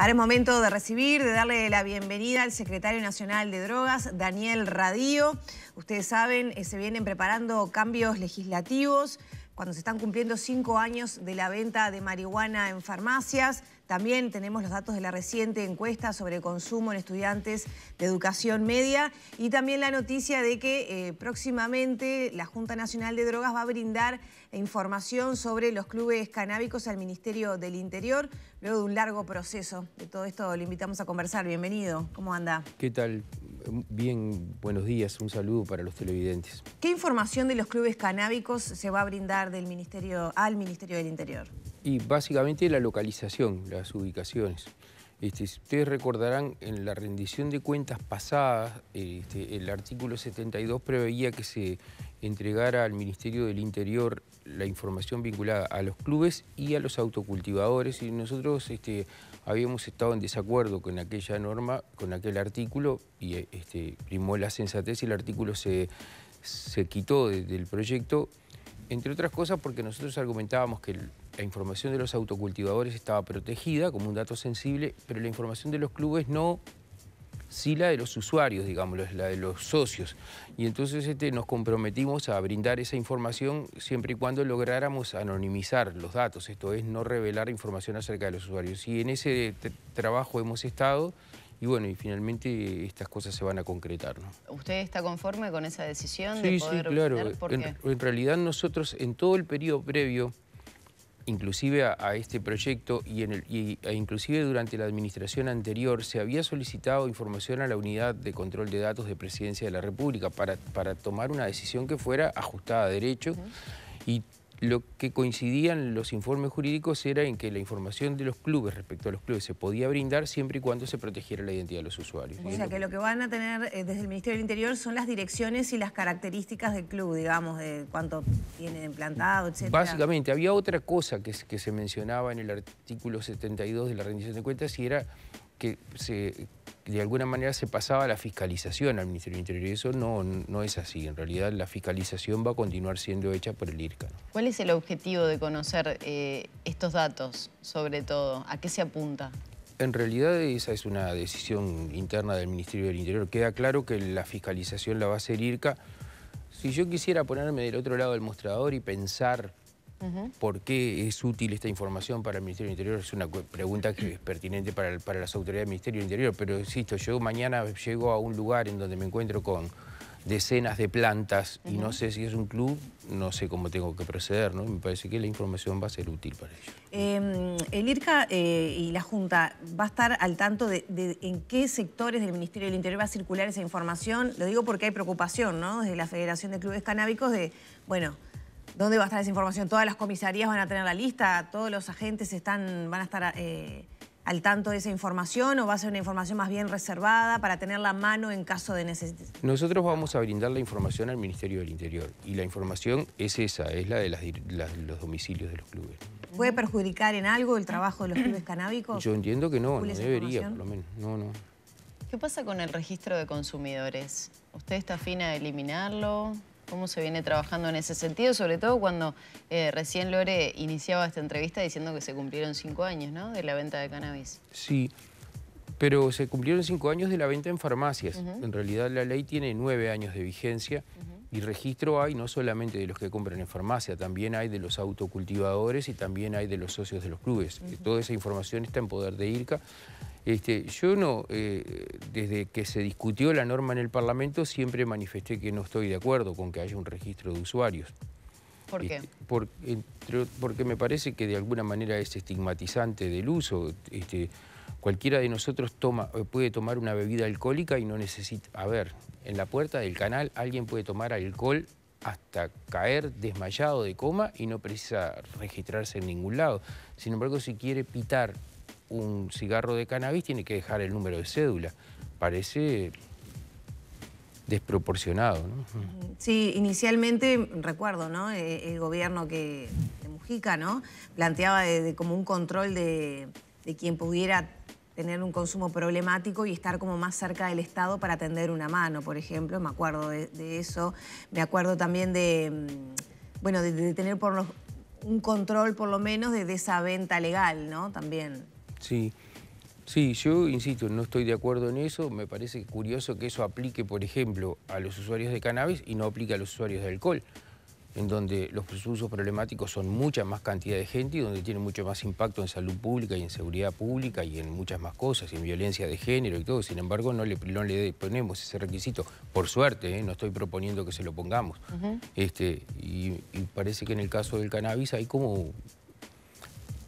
Ahora es momento de recibir, de darle la bienvenida al secretario nacional de drogas, Daniel Radío. Ustedes saben, eh, se vienen preparando cambios legislativos cuando se están cumpliendo cinco años de la venta de marihuana en farmacias. También tenemos los datos de la reciente encuesta sobre consumo en estudiantes de educación media y también la noticia de que eh, próximamente la Junta Nacional de Drogas va a brindar información sobre los clubes canábicos al Ministerio del Interior luego de un largo proceso. De todo esto le invitamos a conversar. Bienvenido, ¿cómo anda? ¿Qué tal? Bien, buenos días, un saludo para los televidentes. ¿Qué información de los clubes canábicos se va a brindar del ministerio, al Ministerio del Interior? Y básicamente la localización, las ubicaciones. Este, ustedes recordarán en la rendición de cuentas pasadas, este, el artículo 72 preveía que se entregar al Ministerio del Interior la información vinculada a los clubes y a los autocultivadores y nosotros este, habíamos estado en desacuerdo con aquella norma, con aquel artículo y este, primó la sensatez y el artículo se, quitó del proyecto, entre otras cosas porque nosotros argumentábamos que la información de los autocultivadores estaba protegida como un dato sensible, pero la información de los clubes no sí la de los usuarios, digámoslo, la de los socios. Y entonces este, nos comprometimos a brindar esa información siempre y cuando lográramos anonimizar los datos, esto es, no revelar información acerca de los usuarios. Y en ese trabajo hemos estado y bueno, y finalmente estas cosas se van a concretar. ¿Usted está conforme con esa decisión? Sí, de poder sí, claro. en, realidad nosotros en todo el periodo previo inclusive a, este proyecto y, en e inclusive durante la administración anterior se había solicitado información a la unidad de control de datos de Presidencia de la República para, para tomar una decisión que fuera ajustada a derecho y lo que coincidían los informes jurídicos era en que la información de los clubes respecto a los clubes se podía brindar siempre y cuando se protegiera la identidad de los usuarios. O sea, que lo que van a tener eh, desde el Ministerio del Interior son las direcciones y las características del club, digamos, de cuánto tiene implantado, etc. Básicamente, había otra cosa que se mencionaba en el artículo 72 de la rendición de cuentas y era que se de alguna manera se pasaba la fiscalización al Ministerio del Interior. Y eso no, no es así. En realidad la fiscalización va a continuar siendo hecha por el IRCA. ¿Cuál es el objetivo de conocer eh, estos datos, sobre todo? ¿A qué se apunta? En realidad esa es una decisión interna del Ministerio del Interior. Queda claro que la fiscalización la va a hacer IRCA. Si yo quisiera ponerme del otro lado del mostrador y pensar ¿Por qué es útil esta información para el Ministerio del Interior? Es una pregunta que es pertinente para, las autoridades del Ministerio del Interior, pero insisto, yo mañana llego a un lugar en donde me encuentro con decenas de plantas y no sé si es un club, no sé cómo tengo que proceder, ¿no? Me parece que la información va a ser útil para ellos. Em, el IRCA eh, y la Junta va a estar al tanto de, de, en qué sectores del Ministerio del Interior va a circular esa información. Lo digo porque hay preocupación, ¿no? Desde la Federación de Clubes Canábicos de, bueno, ¿Dónde va a estar esa información? ¿Todas las comisarías van a tener la lista? ¿Todos los agentes están, van a estar eh, al tanto de esa información o va a ser una información más bien reservada para tenerla a mano en caso de necesidad? Nosotros vamos a brindar la información al Ministerio del Interior y la información es esa, es la de los domicilios de los clubes. ¿Puede perjudicar en algo el trabajo de los clubes canábicos? Yo entiendo que no, no debería, por lo menos. No, no. ¿Qué pasa con el registro de consumidores? ¿Usted está afín a eliminarlo? cómo se viene trabajando en ese sentido, sobre todo cuando eh, recién Lore iniciaba esta entrevista diciendo que se cumplieron cinco años ¿no? de la venta de cannabis. Sí, pero se cumplieron cinco años de la venta en farmacias. En realidad la ley tiene nueve años de vigencia y registro hay no solamente de los que compran en farmacia, también hay de los autocultivadores y también hay de los socios de los clubes. Toda esa información está en poder de IRCA este, yo no, eh, desde que se discutió la norma en el Parlamento, siempre manifesté que no estoy de acuerdo con que haya un registro de usuarios. ¿Por qué? Este, porque me parece que de alguna manera es estigmatizante del uso. Este, cualquiera de nosotros eh, puede tomar una bebida alcohólica y no necesita... A ver, en la puerta del canal alguien puede tomar alcohol hasta caer desmayado de coma y no precisa registrarse en ningún lado. Sin embargo, si quiere pitar un cigarro de cannabis tiene que dejar el número de cédula. Parece desproporcionado. ¿no? Sí, inicialmente, recuerdo, ¿no? Eh, el gobierno que, de Mujica ¿no? planteaba de, como un control de, quien pudiera tener un consumo problemático y estar como más cerca del Estado para atender una mano, por ejemplo. Me acuerdo de, eso. Me acuerdo también de, mm, bueno, de, tener por un control por lo menos de, de, esa venta legal, ¿no? También. Sí, sí, yo insisto, no estoy de acuerdo en eso. Me parece curioso que eso aplique, por ejemplo, a los usuarios de cannabis y no aplique a los usuarios de alcohol, en donde los usos problemáticos son mucha más cantidad de gente y donde tiene mucho más impacto en salud pública y en seguridad pública y en muchas más cosas, en violencia de género y todo. Sin embargo, no le, le ponemos ese requisito. Por suerte, ¿eh? no estoy proponiendo que se lo pongamos. este, y, y parece que en el caso del cannabis hay como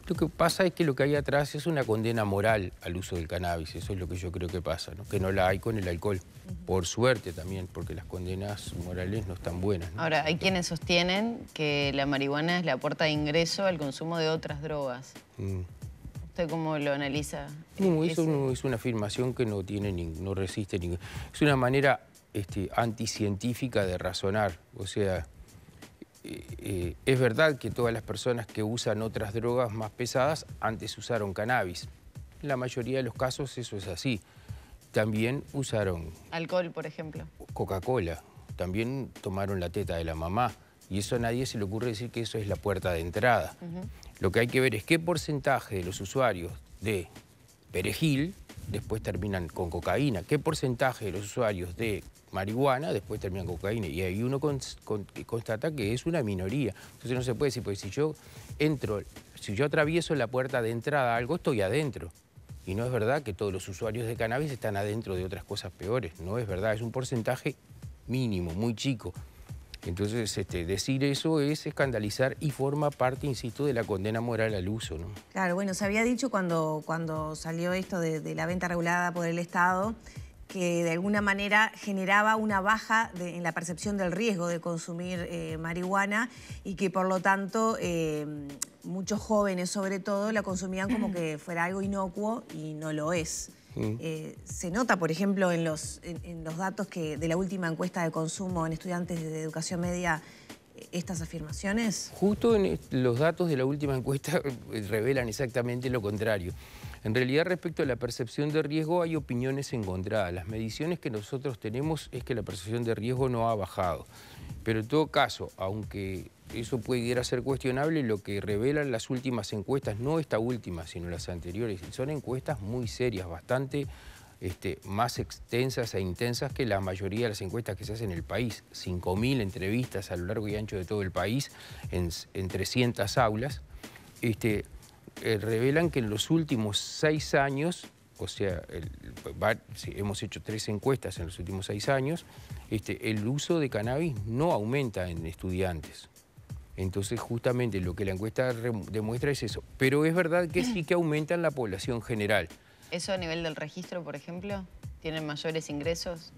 lo que pasa es que lo que hay atrás es una condena moral al uso del cannabis, eso es lo que yo creo que pasa, que no la hay con el alcohol. Por suerte también, porque las condenas morales no están buenas. Ahora, hay quienes sostienen que la marihuana es la puerta de ingreso al consumo de otras drogas. Mm. ¿Usted cómo lo analiza? No, eh, eso es una afirmación que no, tiene ni, no resiste Es una manera este, anticientífica de razonar, o sea... Eh, es verdad que todas las personas que usan otras drogas más pesadas antes usaron cannabis. En la mayoría de los casos eso es así. También usaron... Alcohol, por ejemplo. Coca-Cola. También tomaron la teta de la mamá. Y eso a nadie se le ocurre decir que eso es la puerta de entrada. Lo que hay que ver es qué porcentaje de los usuarios de perejil después terminan con cocaína. ¿Qué porcentaje de los usuarios de marihuana después terminan con cocaína? Y ahí uno constata que es una minoría. Entonces no se puede decir, pues si yo entro, si yo atravieso la puerta de entrada a algo, estoy adentro. Y no es verdad que todos los usuarios de cannabis están adentro de otras cosas peores. No es verdad, es un porcentaje mínimo, muy chico. Entonces, este, decir eso es escandalizar y forma parte, insisto, de la condena moral al uso. ¿no? Claro, bueno, se había dicho cuando, cuando salió esto de, la venta regulada por el Estado que de alguna manera generaba una baja en la percepción del riesgo de consumir eh, marihuana y que por lo tanto eh, muchos jóvenes sobre todo la consumían como que fuera algo inocuo y no lo es. Mm. Eh, se nota, por ejemplo, en los, en los datos que, de la última encuesta de consumo en estudiantes de educación media eh, estas afirmaciones? Justo en los datos de la última encuesta eh, revelan exactamente lo contrario. En realidad, respecto a la percepción de riesgo, hay opiniones encontradas. Las mediciones que nosotros tenemos es que la percepción de riesgo no ha bajado. Pero en todo caso, aunque eso pudiera ser cuestionable, lo que revelan las últimas encuestas, no esta última, sino las anteriores, son encuestas muy serias, bastante este, más extensas e intensas que la mayoría de las encuestas que se hacen en el país. 5.000 entrevistas a lo largo y ancho de todo el país, en, 300 aulas. Este, eh, revelan que en los últimos seis años, o sea, hemos hecho tres encuestas en los últimos seis años, este, el uso de cannabis no aumenta en estudiantes. Entonces, justamente lo que la encuesta demuestra es eso. Pero es verdad que sí que aumenta en la población general. ¿Eso a nivel del registro, por ejemplo? ¿Tienen mayores ingresos?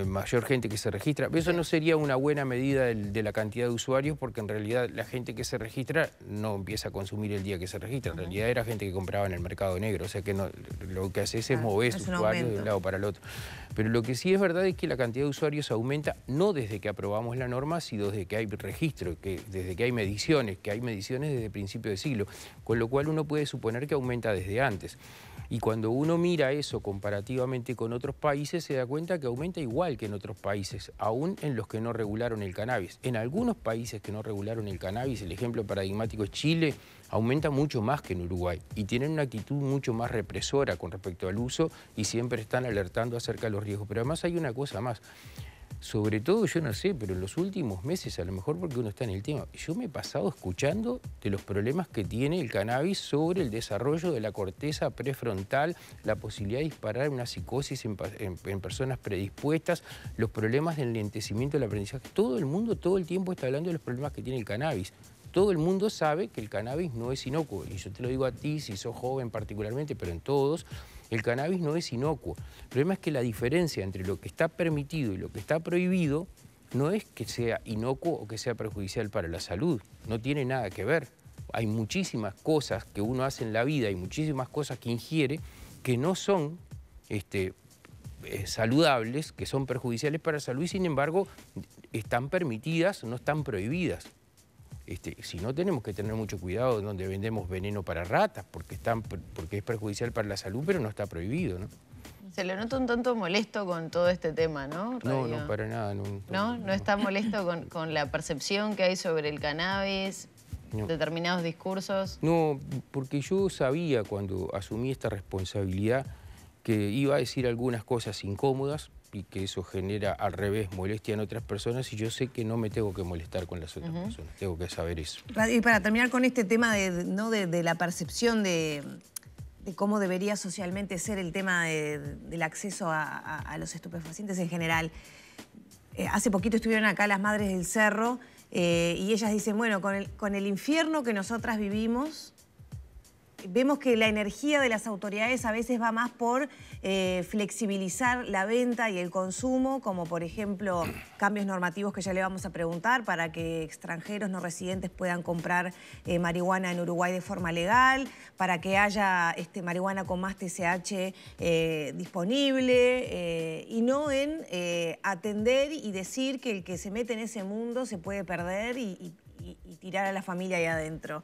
Eh, mayor gente que se registra. Eso no sería una buena medida de, la cantidad de usuarios porque en realidad la gente que se registra no empieza a consumir el día que se registra. En realidad era gente que compraba en el mercado negro. O sea que no, lo que haces es mover es usuarios de un lado para el otro. Pero lo que sí es verdad es que la cantidad de usuarios aumenta no desde que aprobamos la norma, sino desde que hay registro, que, desde que hay mediciones, que hay mediciones desde principio de siglo. Con lo cual uno puede suponer que aumenta desde antes. Y cuando uno mira eso comparativamente con otros países, se da cuenta que aumenta igual que en otros países, aún en los que no regularon el cannabis. En algunos países que no regularon el cannabis, el ejemplo paradigmático es Chile, aumenta mucho más que en Uruguay y tienen una actitud mucho más represora con respecto al uso y siempre están alertando acerca de los riesgos. Pero además hay una cosa más sobre todo, yo no sé, pero en los últimos meses, a lo mejor porque uno está en el tema, yo me he pasado escuchando de los problemas que tiene el cannabis sobre el desarrollo de la corteza prefrontal, la posibilidad de disparar una psicosis en, personas predispuestas, los problemas del enlentecimiento del aprendizaje. Todo el mundo todo el tiempo está hablando de los problemas que tiene el cannabis todo el mundo sabe que el cannabis no es inocuo. Y yo te lo digo a ti, si sos joven particularmente, pero en todos, el cannabis no es inocuo. El problema es que la diferencia entre lo que está permitido y lo que está prohibido no es que sea inocuo o que sea perjudicial para la salud. No tiene nada que ver. Hay muchísimas cosas que uno hace en la vida, y muchísimas cosas que ingiere que no son este, eh, saludables, que son perjudiciales para la salud y sin embargo están permitidas, no están prohibidas. Este, si no, tenemos que tener mucho cuidado donde vendemos veneno para ratas, porque, es perjudicial para la salud, pero no está prohibido, ¿no? Se le nota un tanto molesto con todo este tema, ¿no? No, no, para nada. No, está molesto con, la percepción que hay sobre el cannabis, determinados discursos. No, porque yo sabía cuando asumí esta responsabilidad que iba a decir algunas cosas incómodas, y que eso genera al revés molestia en otras personas y yo sé que no me tengo que molestar con las otras personas, tengo que saber eso. Y para terminar con este tema de, ¿no? de, la percepción de, cómo debería socialmente ser el tema del acceso a, los estupefacientes en general, eh, hace poquito estuvieron acá las madres del cerro eh, y ellas dicen, bueno, con con el infierno que nosotras vivimos, vemos que la energía de las autoridades a veces va más por eh, flexibilizar la venta y el consumo, como por ejemplo cambios normativos que ya le vamos a preguntar para que extranjeros no residentes puedan comprar eh, marihuana en Uruguay de forma legal, para que haya este, marihuana con más TCH eh, disponible y no en atender y decir que el que se mete en ese mundo se puede perder y tirar a la familia ahí adentro.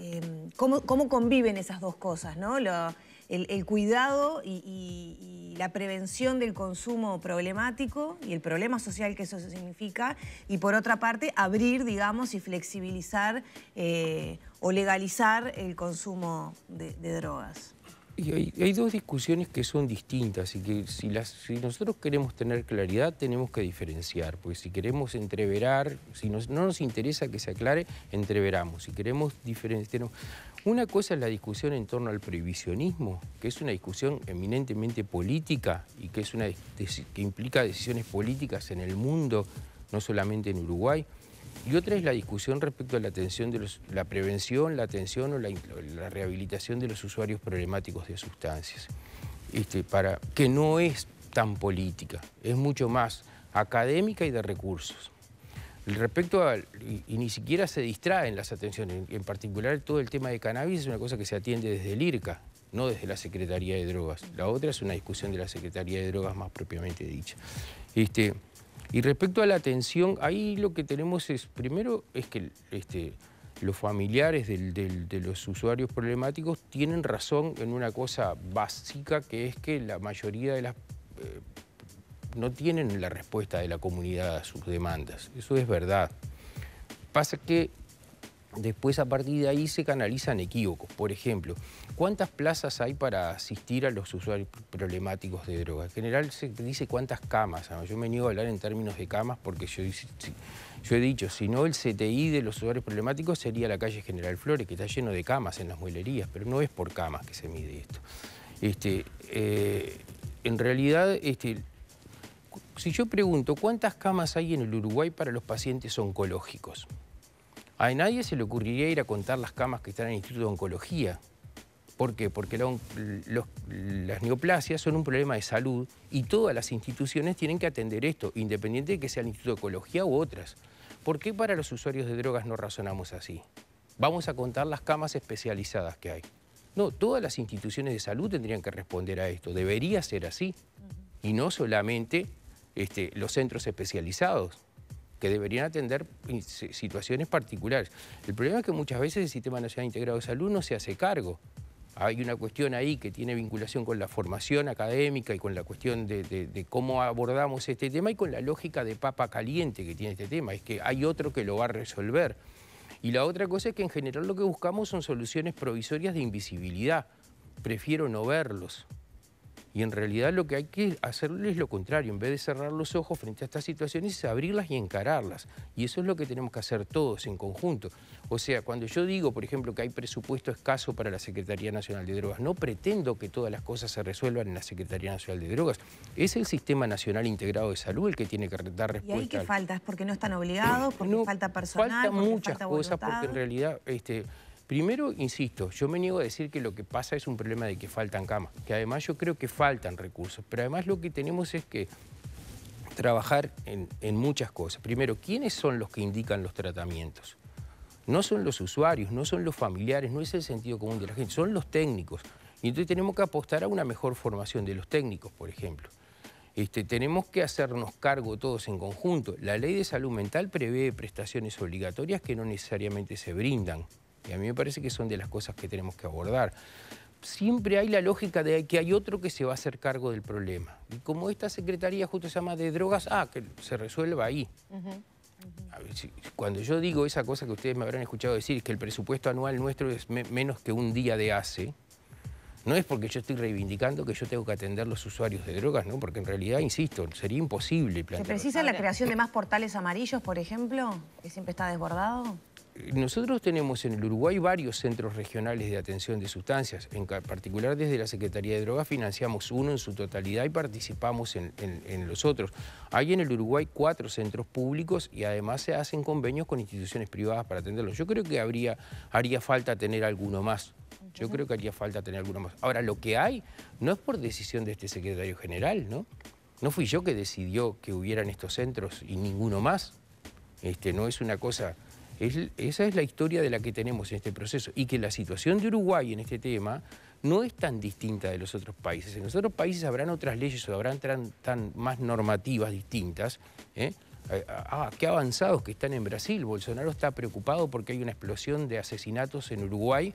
Em, cómo, conviven esas dos cosas, ¿no? el, cuidado y, la prevención del consumo problemático y el problema social que eso significa, y por otra parte, abrir, digamos, y flexibilizar eh, o legalizar el consumo de drogas hay, dos discusiones que son distintas y que si, si nosotros queremos tener claridad tenemos que diferenciar, porque si queremos entreverar, si no nos interesa que se aclare, entreveramos. Si queremos diferenciar... Una cosa es la discusión en torno al prohibicionismo, que es una discusión eminentemente política y que, es una, que implica decisiones políticas en el mundo, no solamente en Uruguay. Y otra es la discusión respecto a la, atención de la prevención, la atención o la, rehabilitación de los usuarios problemáticos de sustancias, este, para, que no es tan política, es mucho más académica y de recursos. Respecto a, y, ni siquiera se distraen las atenciones, en, particular todo el tema de cannabis es una cosa que se atiende desde el IRCA, no desde la Secretaría de Drogas. La otra es una discusión de la Secretaría de Drogas más propiamente dicha. Este, y respecto a la atención, ahí lo que tenemos es, primero, es que este, los familiares de los usuarios problemáticos tienen razón en una cosa básica, que es que la mayoría de las... Eh, no tienen la respuesta de la comunidad a sus demandas. Eso es verdad. Pasa que Después, a partir de ahí, se canalizan equívocos. Por ejemplo, ¿cuántas plazas hay para asistir a los usuarios problemáticos de droga? En general se dice cuántas camas. Yo me niego a hablar en términos de camas porque yo, he dicho, si no, el CTI de los usuarios problemáticos sería la calle General Flores, que está lleno de camas en las muelerías, pero no es por camas que se mide esto. Este, eh, en realidad, este, si yo pregunto cuántas camas hay en el Uruguay para los pacientes oncológicos, a nadie se le ocurriría ir a contar las camas que están en el Instituto de Oncología. ¿Por qué? Porque las neoplasias son un problema de salud y todas las instituciones tienen que atender esto, independiente de que sea el Instituto de Oncología u otras. ¿Por qué para los usuarios de drogas no razonamos así? Vamos a contar las camas especializadas que hay. No, todas las instituciones de salud tendrían que responder a esto. Debería ser así. Y no solamente este, los centros especializados que deberían atender situaciones particulares. El problema es que muchas veces el Sistema Nacional Integrado de Salud no se hace cargo. Hay una cuestión ahí que tiene vinculación con la formación académica y con la cuestión de, de, cómo abordamos este tema y con la lógica de papa caliente que tiene este tema. Es que hay otro que lo va a resolver. Y la otra cosa es que en general lo que buscamos son soluciones provisorias de invisibilidad. Prefiero no verlos. Y en realidad lo que hay que hacer es lo contrario, en vez de cerrar los ojos frente a estas situaciones, es abrirlas y encararlas. Y eso es lo que tenemos que hacer todos en conjunto. O sea, cuando yo digo, por ejemplo, que hay presupuesto escaso para la Secretaría Nacional de Drogas, no pretendo que todas las cosas se resuelvan en la Secretaría Nacional de Drogas. Es el Sistema Nacional Integrado de Salud el que tiene que dar respuesta. ¿Y ahí qué falta? ¿Es porque no están obligados? ¿Porque falta personal? Falta muchas cosas porque en realidad... Este, Primero, insisto, yo me niego a decir que lo que pasa es un problema de que faltan camas, que además yo creo que faltan recursos, pero además lo que tenemos es que trabajar en, muchas cosas. Primero, ¿quiénes son los que indican los tratamientos? No son los usuarios, no son los familiares, no es el sentido común de la gente, son los técnicos. Y entonces tenemos que apostar a una mejor formación de los técnicos, por ejemplo. Este, tenemos que hacernos cargo todos en conjunto. La ley de salud mental prevé prestaciones obligatorias que no necesariamente se brindan. Y a mí me parece que son de las cosas que tenemos que abordar. Siempre hay la lógica de que hay otro que se va a hacer cargo del problema. Y como esta secretaría justo se llama de drogas, ah, que se resuelva ahí. Cuando yo digo esa cosa que ustedes me habrán escuchado decir, que el presupuesto anual nuestro es menos que un día de hace, no es porque yo estoy reivindicando que yo tengo que atender los usuarios de drogas, ¿no? Porque en realidad, insisto, sería imposible plantear. ¿Se precisa la creación de más portales amarillos, por ejemplo, que siempre está desbordado? nosotros tenemos en el Uruguay varios centros regionales de atención de sustancias, en particular desde la Secretaría de Drogas financiamos uno en su totalidad y participamos en, los otros. Hay en el Uruguay cuatro centros públicos y además se hacen convenios con instituciones privadas para atenderlos. Yo creo que habría, haría falta tener alguno más. Yo creo que haría falta tener alguno más. Ahora, lo que hay no es por decisión de este secretario general, ¿no? No fui yo que decidió que hubieran estos centros y ninguno más. Este, no es una cosa esa es la historia de la que tenemos en este proceso y que la situación de Uruguay en este tema no es tan distinta de los otros países. En los otros países habrán otras leyes o habrán más normativas distintas. ¿eh? Ah, qué avanzados que están en Brasil. Bolsonaro está preocupado porque hay una explosión de asesinatos en Uruguay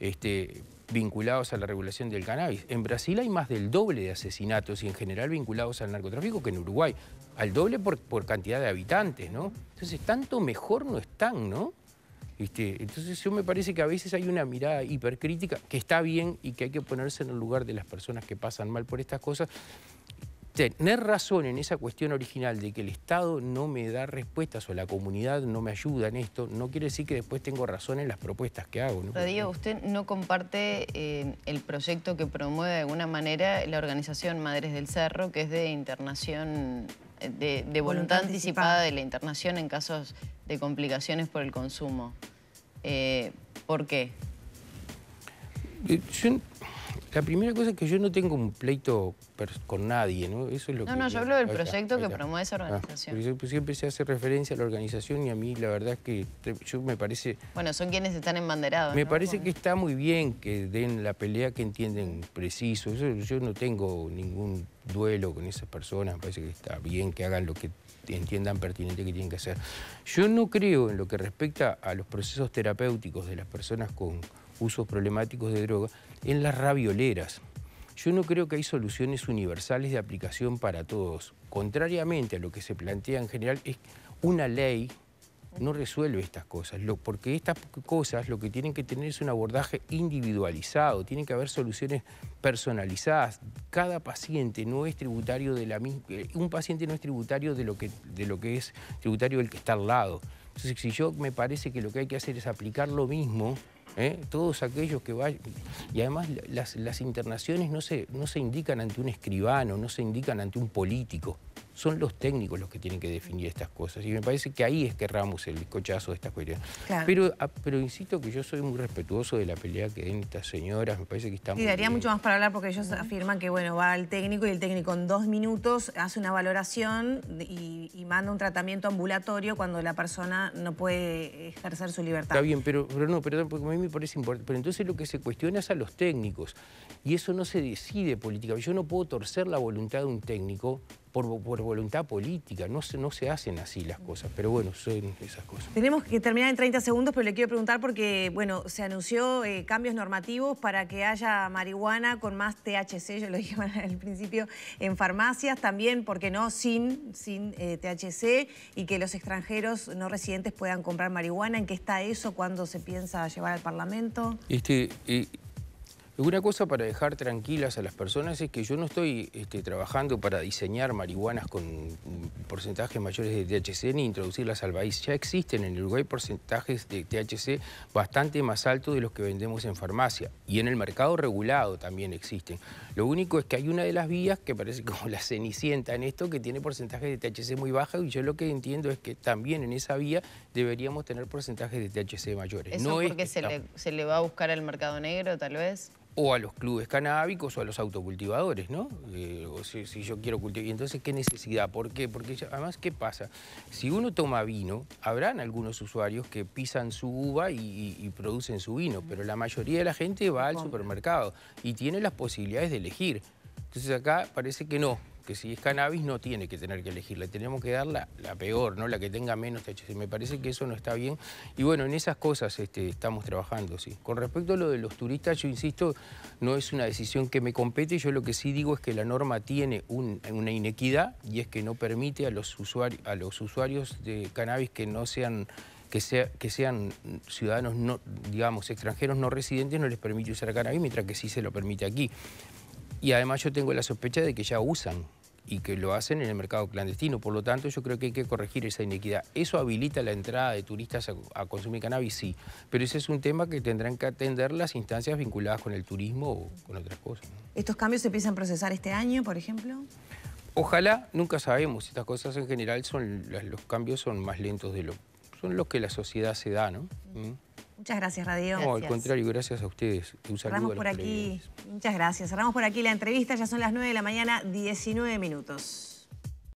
este, vinculados a la regulación del cannabis. En Brasil hay más del doble de asesinatos y en general vinculados al narcotráfico que en Uruguay. Al doble por, cantidad de habitantes, ¿no? Entonces, tanto mejor no están, ¿no? Este, entonces yo me parece que a veces hay una mirada hipercrítica que está bien y que hay que ponerse en el lugar de las personas que pasan mal por estas cosas, tener razón en esa cuestión original de que el Estado no me da respuestas o la comunidad no me ayuda en esto, no quiere decir que después tengo razón en las propuestas que hago. ¿no? usted no comparte eh, el proyecto que promueve de alguna manera la organización Madres del Cerro, que es de internación, eh, de, voluntad, anticipada de la internación en casos de complicaciones por el consumo. Eh, ¿Por qué? Yo la primera cosa es que yo no tengo un pleito con nadie, ¿no? Eso es lo no, que... No, yo hablo del proyecto que promueve esa ah, organización. siempre se hace referencia a la organización y a mí la verdad es que yo me parece... Bueno, son quienes están embanderados, Me parece que está muy bien que den la pelea que entienden preciso. yo no tengo ningún duelo con esas personas, me parece que está bien que hagan lo que entiendan pertinente que tienen que hacer. Yo no creo en lo que respecta a los procesos terapéuticos de las personas con usos problemáticos de droga, en las ravioleras. Yo no creo que hay soluciones universales de aplicación para todos. Contrariamente a lo que se plantea en general, es una ley no resuelve estas cosas, porque estas cosas lo que tienen que tener es un abordaje individualizado, tienen que haber soluciones personalizadas. Cada paciente no es tributario de la misma, eh, un paciente no es tributario de lo que, de lo que es tributario del que está al lado. Entonces, si yo me parece que lo que hay que hacer es aplicar lo mismo ¿eh? todos aquellos que vayan. Y además las, internaciones no se indican ante un escribano, no se indican ante un político son los técnicos los que tienen que definir estas cosas. Y me parece que ahí es que Ramos el cochazo de estas cuestiones. Pero, ah, pero insisto que yo soy muy respetuoso de la pelea que den estas señoras, me parece que estamos... Y daría mucho más para hablar porque ellos afirman que, bueno, va el técnico y el técnico en dos minutos hace una valoración y, manda un tratamiento ambulatorio cuando la persona no puede ejercer su libertad. Está bien, pero, pero no, perdón, porque a mí me parece importante. Pero entonces lo que se cuestiona es a los técnicos. Y eso no se decide políticamente. Yo no puedo torcer la voluntad de un técnico por, voluntad política. No se, no se hacen así las cosas, pero bueno, son esas cosas. Tenemos que terminar en 30 segundos, pero le quiero preguntar porque, bueno, se anunció eh, cambios normativos para que haya marihuana con más THC, yo lo dije al principio, en farmacias, también, porque no, sin, sin eh, THC, y que los extranjeros no residentes puedan comprar marihuana. ¿En qué está eso? cuando se piensa llevar al Parlamento? Este, eh, una cosa para dejar tranquilas a las personas es que yo no estoy este, trabajando para diseñar marihuanas con porcentajes mayores de THC ni introducirlas al país. Ya existen en Uruguay porcentajes de THC bastante más altos de los que vendemos en farmacia. Y en el mercado regulado también existen. Lo único es que hay una de las vías que parece como la cenicienta en esto, que tiene porcentajes de THC muy bajos. Y yo lo que entiendo es que también en esa vía deberíamos tener porcentajes de THC mayores. ¿Eso no porque es se, le, se le va a buscar al mercado negro, tal vez? o a los clubes canábicos o a los autocultivadores, ¿no? Eh, o si, yo quiero cultivar. Y entonces, ¿qué necesidad? ¿Por qué? Porque además, ¿qué pasa? Si uno toma vino, habrán algunos usuarios que pisan su uva y producen su vino, pero la mayoría de la gente va al supermercado y tiene las posibilidades de elegir. Entonces acá parece que no, que si es cannabis no tiene que tener que elegirla, tenemos que dar la, peor, ¿no? la que tenga menos THC. Me parece que eso no está bien. Y bueno, en esas cosas este, estamos trabajando. ¿sí? Con respecto a lo de los turistas, yo insisto, no es una decisión que me compete. Yo lo que sí digo es que la norma tiene una inequidad y es que no permite a los, usuarios, a los usuarios de cannabis que no sean que, sea, que, sean ciudadanos, no, digamos, extranjeros no residentes, no les permite usar cannabis, mientras que sí se lo permite aquí. Y además yo tengo la sospecha de que ya usan y que lo hacen en el mercado clandestino. Por lo tanto, yo creo que hay que corregir esa inequidad. ¿Eso habilita la entrada de turistas a, consumir cannabis? Sí, pero ese es un tema que tendrán que atender las instancias vinculadas con el turismo o con otras cosas. ¿Estos cambios se empiezan a procesar este año, por ejemplo? Ojalá, nunca sabemos. Estas cosas en general son, los cambios son más lentos de lo... Son los que la sociedad se da, ¿no? Muchas gracias, Radio. No, al contrario, gracias a ustedes. Un Cerramos por aquí. Muchas gracias. Cerramos por aquí la entrevista. Ya son las 9 de la mañana, 19 minutos.